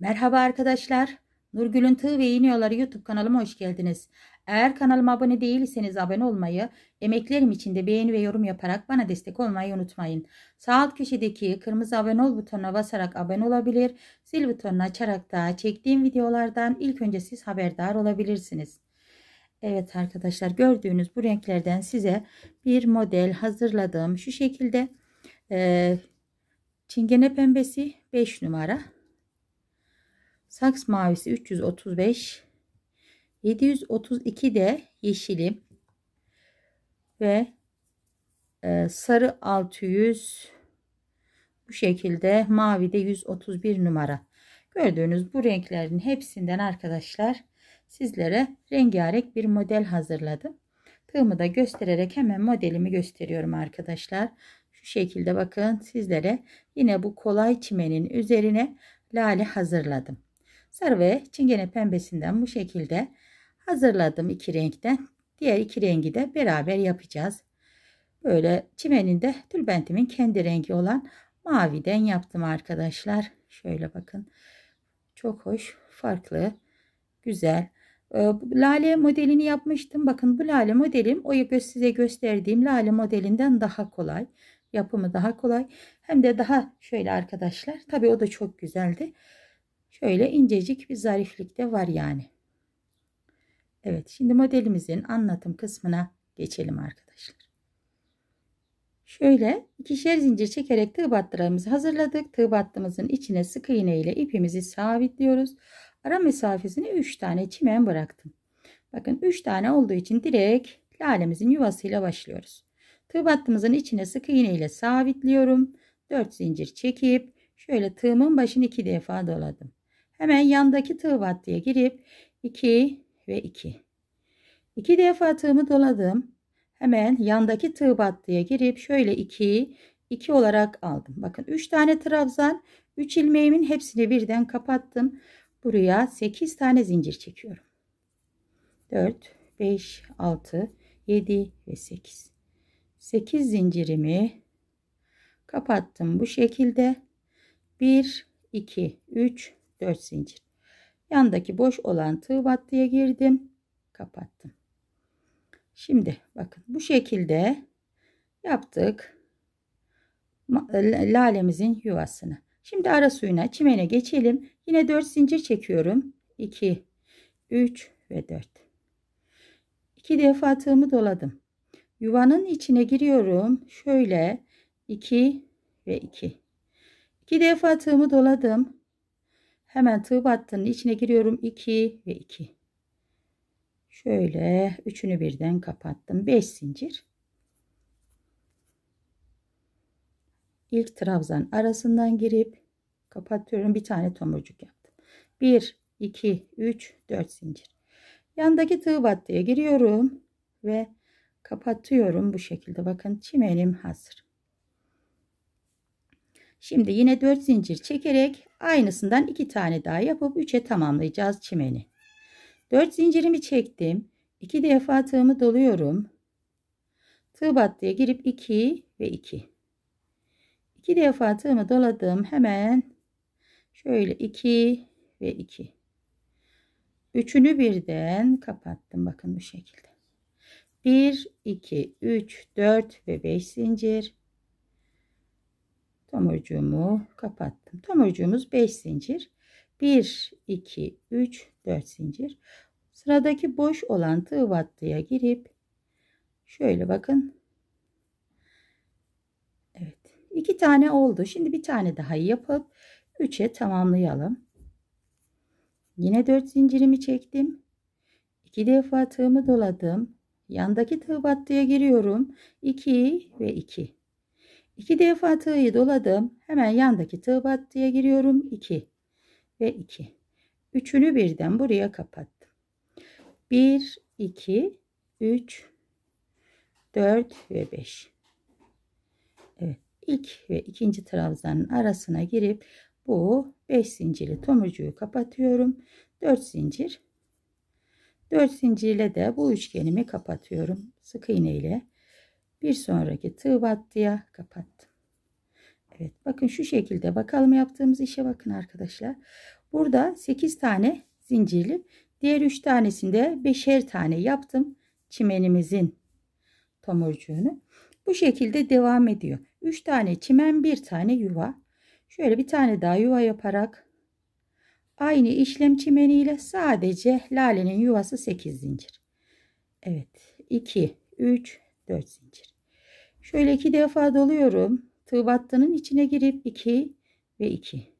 Merhaba arkadaşlar. Nurgül'ün Tığ ve İğniyorları YouTube kanalıma hoş geldiniz. Eğer kanalıma abone değilseniz abone olmayı, emeklerim için de beğeni ve yorum yaparak bana destek olmayı unutmayın. Sağ alt köşedeki kırmızı abone ol butonuna basarak abone olabilir, zil butonunu açarak da çektiğim videolardan ilk önce siz haberdar olabilirsiniz. Evet arkadaşlar gördüğünüz bu renklerden size bir model hazırladım. Şu şekilde e, çingene pembesi 5 numara. Saks mavisi 335. 732 de yeşilim. Ve e, sarı 600 bu şekilde mavi de 131 numara. Gördüğünüz bu renklerin hepsinden arkadaşlar sizlere rengarenk bir model hazırladım. Tığımı da göstererek hemen modelimi gösteriyorum arkadaşlar. Şu şekilde bakın sizlere yine bu kolay çimenin üzerine lale hazırladım. Sarı ve çingene pembesinden bu şekilde hazırladım iki renkten. Diğer iki rengi de beraber yapacağız. Böyle çimenin çimeninde tülbentimin kendi rengi olan maviden yaptım arkadaşlar. Şöyle bakın. Çok hoş, farklı, güzel. Ee, lale modelini yapmıştım. Bakın bu lale modelim o size gösterdiğim lale modelinden daha kolay. Yapımı daha kolay. Hem de daha şöyle arkadaşlar. tabi o da çok güzeldi. Şöyle incecik bir zariflik de var yani. Evet şimdi modelimizin anlatım kısmına geçelim arkadaşlar. Şöyle ikişer zincir çekerek tığ battırağımızı hazırladık. Tığ battığımızın içine sık iğne ile ipimizi sabitliyoruz. Ara mesafesini 3 tane çimen bıraktım. Bakın 3 tane olduğu için direkt lalemizin yuvasıyla başlıyoruz. Tığ battığımızın içine sık iğne ile sabitliyorum. 4 zincir çekip şöyle tığımın başını 2 defa doladım. Hemen yandaki tığ vattiye girip 2 ve 2. 2 defa tığımı doladım. Hemen yandaki tığ battıya girip şöyle 2 2 olarak aldım. Bakın 3 tane trabzan 3 ilmeğimin hepsini birden kapattım. Buraya 8 tane zincir çekiyorum. 4 5 6 7 ve 8. 8 zincirimi kapattım bu şekilde. 1 2 3 4 zincir. Yandaki boş olan tığ battıya girdim. Kapattım. Şimdi bakın bu şekilde yaptık e, lalemizin yuvasını. Şimdi ara suyuna çimene geçelim. Yine 4 zincir çekiyorum. 2, 3 ve 4. 2 defa tığımı doladım. Yuvanın içine giriyorum. Şöyle 2 ve 2. 2 defa tığımı doladım. Hemen tığ battının içine giriyorum. 2 ve 2. Şöyle üçünü birden kapattım. 5 zincir. İlk trabzan arasından girip kapatıyorum. Bir tane tomurcuk yaptım. 1, 2, 3, 4 zincir. Yandaki tığ battıya giriyorum ve kapatıyorum bu şekilde. Bakın çimenim hazır. Şimdi yine 4 zincir çekerek aynısından 2 tane daha yapıp 3'e tamamlayacağız çimeni. 4 zincirimi çektim. 2 defa tığımı doluyorum. Tığ battıya girip 2 ve 2. 2 defa tığımı doladım. Hemen şöyle 2 ve 2. Üçünü birden kapattım. Bakın bu şekilde. 1, 2, 3, 4 ve 5 zincir tomurcuğumu kapattım. Tomurcuğumuz 5 zincir. 1, 2, 3, 4 zincir. Sıradaki boş olan tığ battıya girip şöyle bakın. Evet. iki tane oldu. Şimdi bir tane daha yapıp 3'e tamamlayalım. Yine 4 zincirimi çektim. 2 defa tığımı doladım. Yandaki tığ battıya giriyorum. 2 ve 2. İki defa tığı doladım. Hemen yandaki tığ battıya giriyorum. 2 ve 2. Üçünü birden buraya kapattım. 1, 2, 3, 4 ve 5. Evet. İlk ve ikinci trabzanın arasına girip bu 5 zincirli tomurcuğu kapatıyorum. 4 zincir. 4 zincirle de bu üçgenimi kapatıyorum. Sık iğne ile. Bir sonraki tığ battıya kapattım. Evet bakın şu şekilde bakalım yaptığımız işe bakın arkadaşlar. Burada 8 tane zincirli diğer 3 tanesinde 5'er tane yaptım. Çimenimizin tomurcuğunu. Bu şekilde devam ediyor. 3 tane çimen bir tane yuva. Şöyle bir tane daha yuva yaparak aynı işlem çimeniyle sadece lalenin yuvası 8 zincir. Evet 2 3 4 zincir. Şöyle iki defa doluyorum. Tığ battının içine girip 2 ve 2.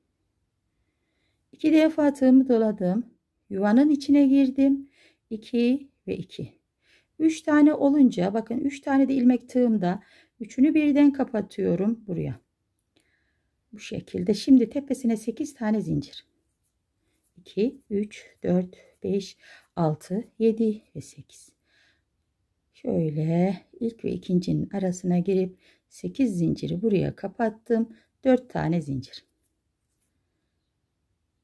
İki defa tığımı doladım. Yuvanın içine girdim. 2 ve 2. 3 tane olunca bakın 3 tane de ilmek tığımda üçünü birden kapatıyorum buraya. Bu şekilde. Şimdi tepesine 8 tane zincir. 2, 3, 4, 5, 6, 7 ve 8 şöyle ilk ve ikincinin arasına girip 8 zinciri buraya kapattım 4 tane zincir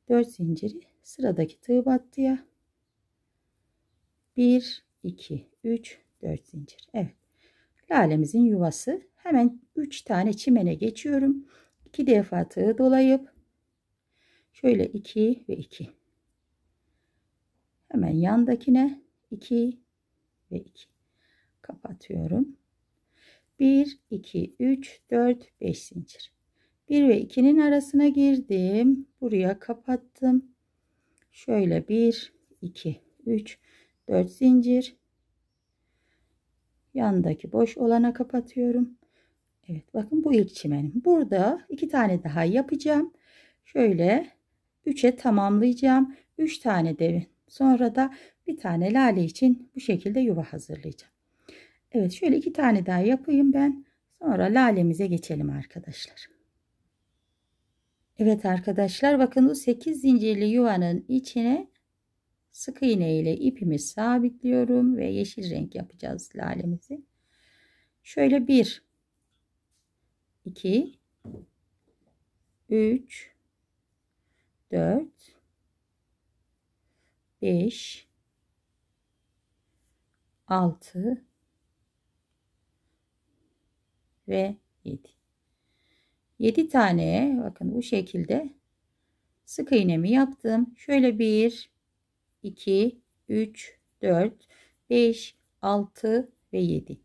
4 zinciri sıradaki tığ battıya 1 2 3 4 zincir Evet lalemizin yuvası hemen 3 tane çimene geçiyorum 2 defa tığ dolayıp şöyle 2 ve 2 hemen yandakine 2 ve 2 kapatıyorum. 1, 2, 3, 4, 5 zincir. 1 ve 2'nin arasına girdim. Buraya kapattım. Şöyle 1, 2, 3, 4 zincir. Yandaki boş olana kapatıyorum. Evet bakın bu ilk çimenim. Burada iki tane daha yapacağım. Şöyle 3'e tamamlayacağım. 3 tane de sonra da bir tane lale için bu şekilde yuva hazırlayacağım. Evet şöyle iki tane daha yapayım ben. Sonra lalemize geçelim arkadaşlar. Evet arkadaşlar bakın bu 8 zincirli yuvanın içine sık iğne ile ipimi sabitliyorum ve yeşil renk yapacağız lalemizi. Şöyle 1 2 3 4 5 6 ve 7. 7 tane bakın bu şekilde sık iğnemi yaptım. Şöyle 1, 2, 3, 4, 5, 6 ve 7.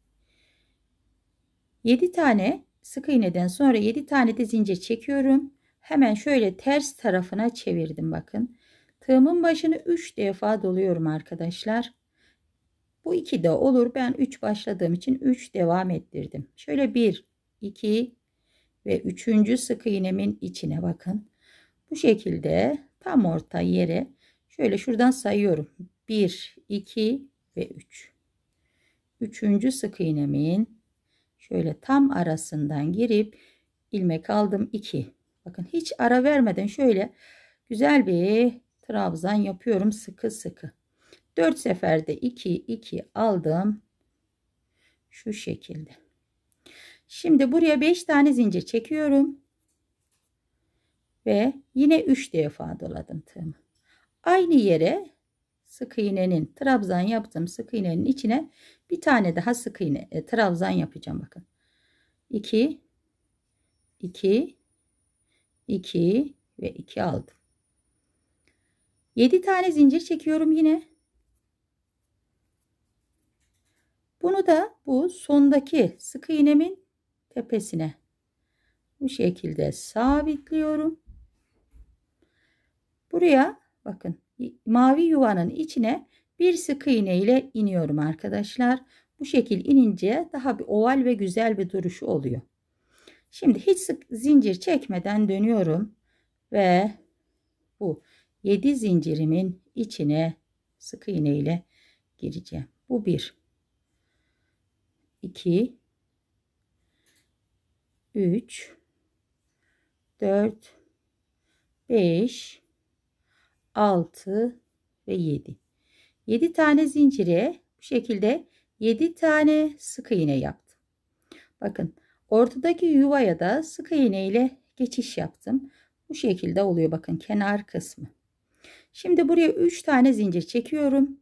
7 tane sık iğneden sonra 7 tane de zincir çekiyorum. Hemen şöyle ters tarafına çevirdim bakın. Tığımın başını 3 defa doluyorum arkadaşlar. Bu 2 de olur. Ben 3 başladığım için 3 devam ettirdim. Şöyle 1, 2 ve 3. sık iğnemin içine bakın. Bu şekilde tam orta yere şöyle şuradan sayıyorum. 1, 2 ve 3. 3. sık iğnemin şöyle tam arasından girip ilmek aldım 2. Bakın hiç ara vermeden şöyle güzel bir trabzan yapıyorum sıkı sıkı. 4 seferde 2 2 aldım. Şu şekilde. Şimdi buraya 5 tane zincir çekiyorum. Ve yine 3 defa doladım tığımı. Aynı yere sık iğnenin trabzan yaptığım sık iğnenin içine bir tane daha sık iğne e, trabzan yapacağım bakın. 2 2 2 ve 2 aldım. 7 tane zincir çekiyorum yine. Bunu da bu sondaki sık iğnemin tepesine bu şekilde sabitliyorum. Buraya bakın mavi yuvanın içine bir sık iğne ile iniyorum arkadaşlar. Bu şekil inince daha bir oval ve güzel bir duruşu oluyor. Şimdi hiç sık zincir çekmeden dönüyorum ve bu 7 zincirimin içine sık iğne ile gireceğim. Bu bir. 2 3 4 5 6 ve 7 7 tane zincire bu şekilde 7 tane sık iğne yaptım. Bakın ortadaki yuvaya da sık iğne ile geçiş yaptım. Bu şekilde oluyor bakın kenar kısmı. Şimdi buraya 3 tane zincir çekiyorum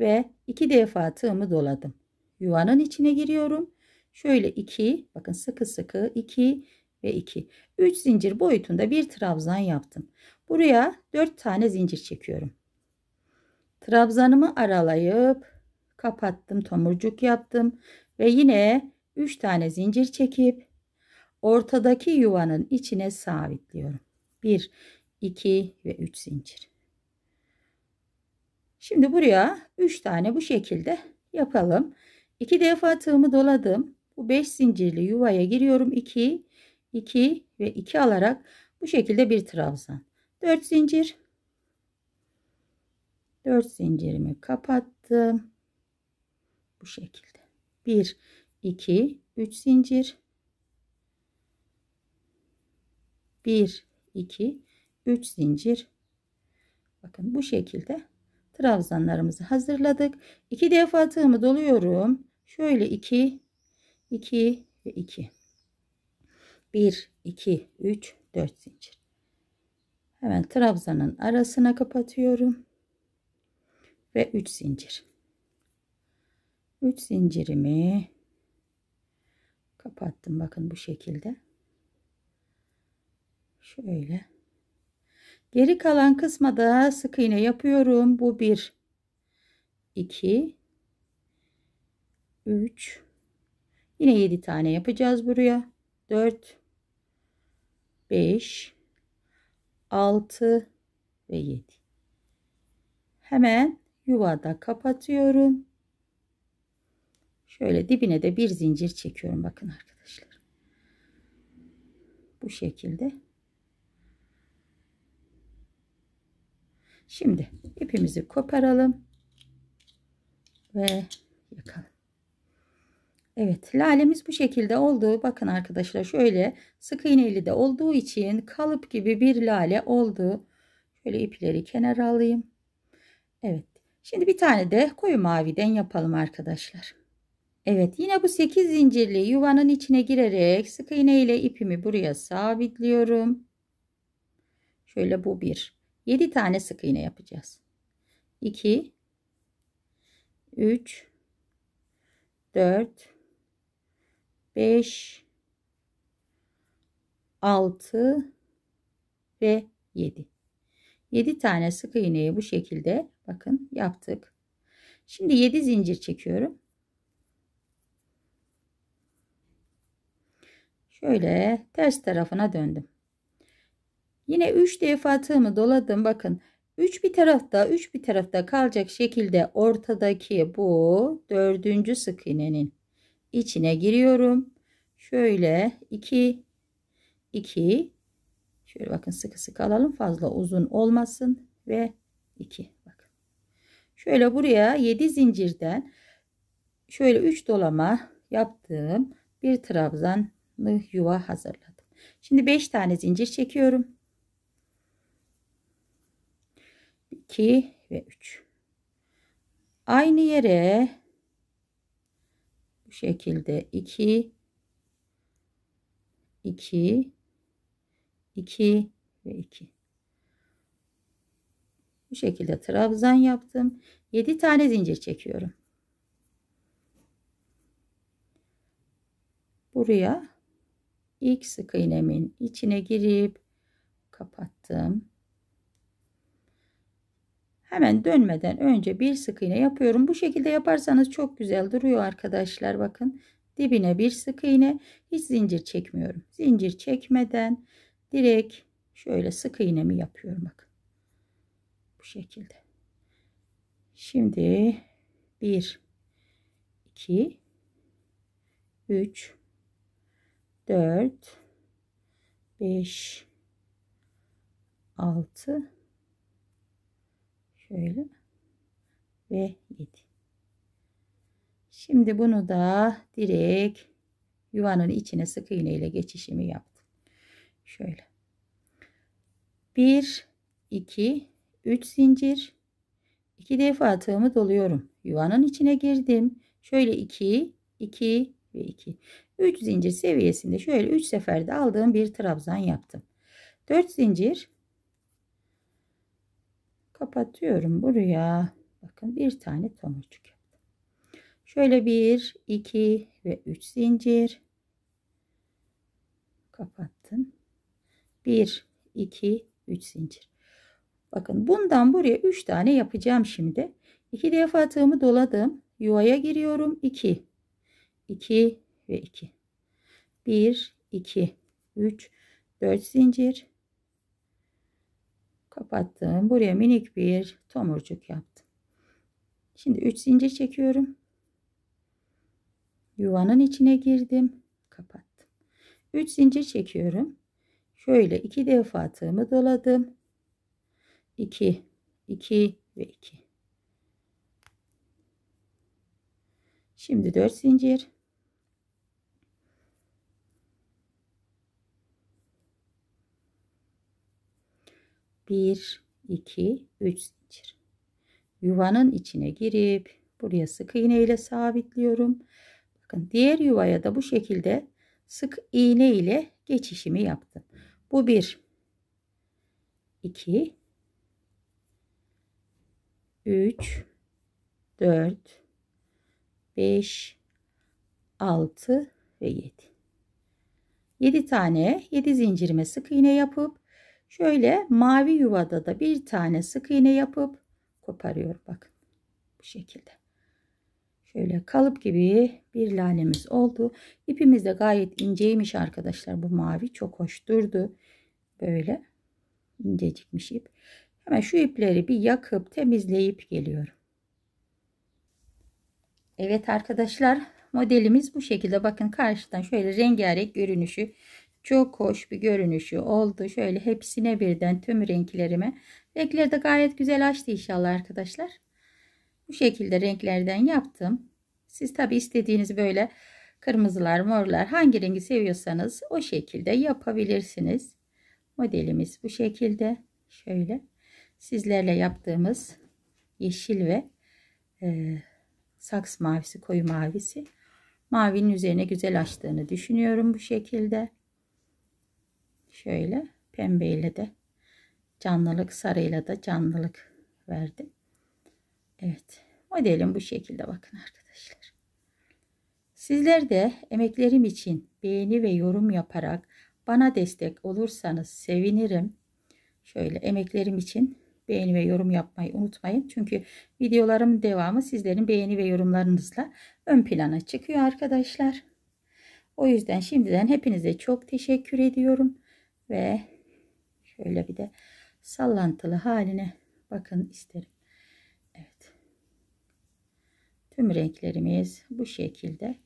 ve 2 defa tığımı doladım yuvanın içine giriyorum. Şöyle 2 bakın sıkı sıkı 2 ve 2. 3 zincir boyutunda bir trabzan yaptım. Buraya 4 tane zincir çekiyorum. Trabzanımı aralayıp kapattım tomurcuk yaptım ve yine 3 tane zincir çekip ortadaki yuvanın içine sabitliyorum. 1 2 ve 3 zincir. Şimdi buraya 3 tane bu şekilde yapalım. 2 defa tığımı doladım. Bu 5 zincirli yuvaya giriyorum. 2, 2 ve 2 alarak bu şekilde bir trabzan. 4 zincir. 4 zincirimi kapattım. Bu şekilde. 1, 2, 3 zincir. 1, 2, 3 zincir. Bakın bu şekilde trabzanlarımızı hazırladık. 2 defa tığımı doluyorum. Şöyle 2, 2 ve 2. 1, 2, 3, 4 zincir. Hemen trabzanın arasına kapatıyorum. Ve 3 zincir. 3 zincirimi kapattım. Bakın bu şekilde. Şöyle. Geri kalan kısmada sık iğne yapıyorum. Bu 1, 2 3 yine 7 tane yapacağız buraya 4 5 6 ve 7 hemen yuvada kapatıyorum şöyle dibine de bir zincir çekiyorum bakın arkadaşlar bu şekilde şimdi ipimizi koparalım ve yakalım Evet lalemiz bu şekilde oldu. Bakın arkadaşlar şöyle sık iğneli de olduğu için kalıp gibi bir lale oldu. Şöyle ipleri kenara alayım. Evet şimdi bir tane de koyu maviden yapalım arkadaşlar. Evet yine bu 8 zincirli yuvanın içine girerek sık iğne ile ipimi buraya sabitliyorum. Şöyle bu bir. 7 tane sık iğne yapacağız. 2 3 4 5 6 ve 7. 7 tane sık iğneyi bu şekilde bakın yaptık. Şimdi 7 zincir çekiyorum. Şöyle ters tarafına döndüm. Yine 3 defa tığımı doladım. Bakın 3 bir tarafta 3 bir tarafta kalacak şekilde ortadaki bu dördüncü sık iğnenin içine giriyorum. Şöyle 2 2 şöyle bakın sıkı sıkı alalım fazla uzun olmasın ve 2 bakın. Şöyle buraya 7 zincirden şöyle 3 dolama yaptığım bir trabzanlı yuva hazırladım. Şimdi 5 tane zincir çekiyorum. 2 ve 3. Aynı yere şekilde 2 2 2 ve 2 bu şekilde trabzan yaptım 7 tane zincir çekiyorum buraya ilk sık iğnemin içine girip kapattım Hemen dönmeden önce bir sık iğne yapıyorum. Bu şekilde yaparsanız çok güzel duruyor arkadaşlar. Bakın dibine bir sık iğne. Hiç zincir çekmiyorum. Zincir çekmeden direkt şöyle sık iğnemi yapıyorum. Bakın bu şekilde. Şimdi 1 2 3 4 5 6 şöyle ve 7 şimdi bunu da direkt yuvanın içine sık iğne ile geçişimi yaptım şöyle 1 2 3 zincir 2 defa tığımı doluyorum yuvanın içine girdim şöyle 2 2 ve 2 3 zincir seviyesinde şöyle 3 seferde aldığım bir trabzan yaptım 4 zincir kapatıyorum buraya. Bakın bir tane tomurcuk Şöyle bir, iki ve üç zincir kapattım. Bir, iki, üç zincir. Bakın bundan buraya üç tane yapacağım şimdi. İki defa tığımı doladım. Yuvaya giriyorum. İki, iki ve iki. Bir, iki, üç, dört zincir kapattım. Buraya minik bir tomurcuk yaptım. Şimdi 3 zincir çekiyorum. Yuvanın içine girdim. Kapattım. 3 zincir çekiyorum. Şöyle iki defa tığımı doladım. 2, 2 ve 2. Şimdi 4 zincir. 1 2 3 zincir. Yuvanın içine girip buraya sık iğne ile sabitliyorum. Bakın diğer yuvaya da bu şekilde sık iğne ile geçişimi yaptım. Bu 1 2 3 4 5 6 ve 7. 7 tane 7 zincirime sık iğne yapıp Şöyle mavi yuvada da bir tane sık iğne yapıp koparıyor, Bakın bu şekilde. Şöyle kalıp gibi bir lalemiz oldu. İpimiz de gayet inceymiş arkadaşlar. Bu mavi çok hoş durdu. Böyle incecikmiş ip. Hemen şu ipleri bir yakıp temizleyip geliyorum. Evet arkadaşlar modelimiz bu şekilde. Bakın karşıdan şöyle rengarenk görünüşü çok hoş bir görünüşü oldu. Şöyle hepsine birden tüm renklerime. Renkleri de gayet güzel açtı inşallah arkadaşlar. Bu şekilde renklerden yaptım. Siz tabi istediğiniz böyle kırmızılar, morlar hangi rengi seviyorsanız o şekilde yapabilirsiniz. Modelimiz bu şekilde. Şöyle sizlerle yaptığımız yeşil ve e, saks mavisi, koyu mavisi. Mavinin üzerine güzel açtığını düşünüyorum bu şekilde. Şöyle pembeyle de canlılık, sarıyla da canlılık verdim. Evet. Modelim bu şekilde bakın arkadaşlar. Sizler de emeklerim için beğeni ve yorum yaparak bana destek olursanız sevinirim. Şöyle emeklerim için beğeni ve yorum yapmayı unutmayın. Çünkü videolarımın devamı sizlerin beğeni ve yorumlarınızla ön plana çıkıyor arkadaşlar. O yüzden şimdiden hepinize çok teşekkür ediyorum. Ve şöyle bir de sallantılı haline bakın isterim. Evet. Tüm renklerimiz bu şekilde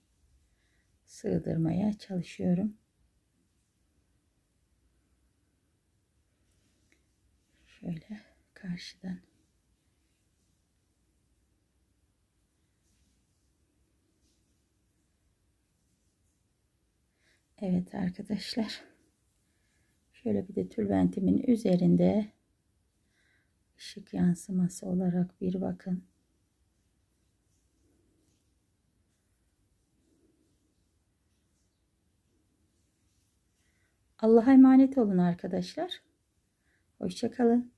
sığdırmaya çalışıyorum. Şöyle karşıdan. Evet arkadaşlar. Şöyle bir de tülbentimin üzerinde ışık yansıması olarak bir bakın. Allah'a emanet olun arkadaşlar. Hoşçakalın.